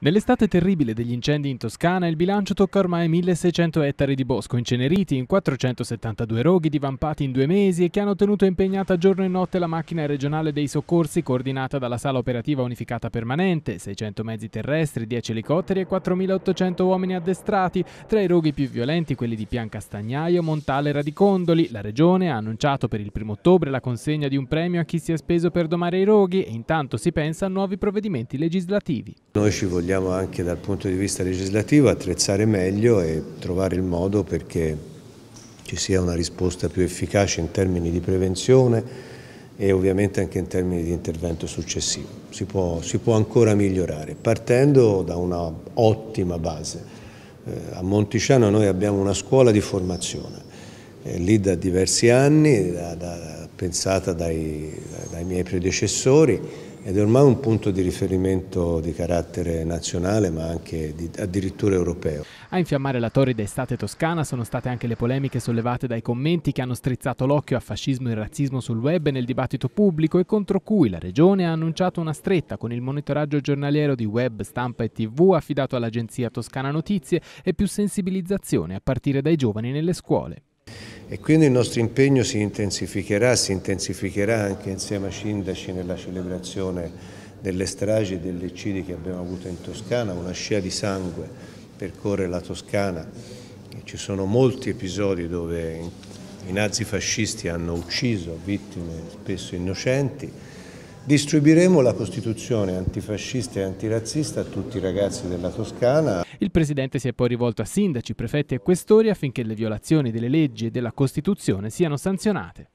Nell'estate terribile degli incendi in Toscana il bilancio tocca ormai 1600 ettari di bosco inceneriti in 472 roghi divampati in due mesi e che hanno tenuto impegnata giorno e notte la macchina regionale dei soccorsi coordinata dalla sala operativa unificata permanente, 600 mezzi terrestri, 10 elicotteri e 4.800 uomini addestrati, tra i roghi più violenti quelli di Pian Castagnaio, Montale e Radicondoli. La regione ha annunciato per il 1 ottobre la consegna di un premio a chi si è speso per domare i roghi e intanto si pensa a nuovi provvedimenti legislativi. Noi ci vogliamo anche dal punto di vista legislativo attrezzare meglio e trovare il modo perché ci sia una risposta più efficace in termini di prevenzione e ovviamente anche in termini di intervento successivo. Si può, si può ancora migliorare partendo da una ottima base. Eh, a Monticiano noi abbiamo una scuola di formazione, eh, lì da diversi anni, da, da, pensata dai, dai miei predecessori, ed è ormai un punto di riferimento di carattere nazionale ma anche di, addirittura europeo. A infiammare la torre d'estate toscana sono state anche le polemiche sollevate dai commenti che hanno strizzato l'occhio a fascismo e razzismo sul web e nel dibattito pubblico e contro cui la Regione ha annunciato una stretta con il monitoraggio giornaliero di web, stampa e tv affidato all'agenzia Toscana Notizie e più sensibilizzazione a partire dai giovani nelle scuole e quindi il nostro impegno si intensificherà, si intensificherà anche insieme ai sindaci nella celebrazione delle stragi e degli eccidi che abbiamo avuto in Toscana, una scia di sangue percorre la Toscana, ci sono molti episodi dove i nazifascisti hanno ucciso vittime spesso innocenti, distribuiremo la Costituzione antifascista e antirazzista a tutti i ragazzi della Toscana. Il Presidente si è poi rivolto a sindaci, prefetti e questori affinché le violazioni delle leggi e della Costituzione siano sanzionate.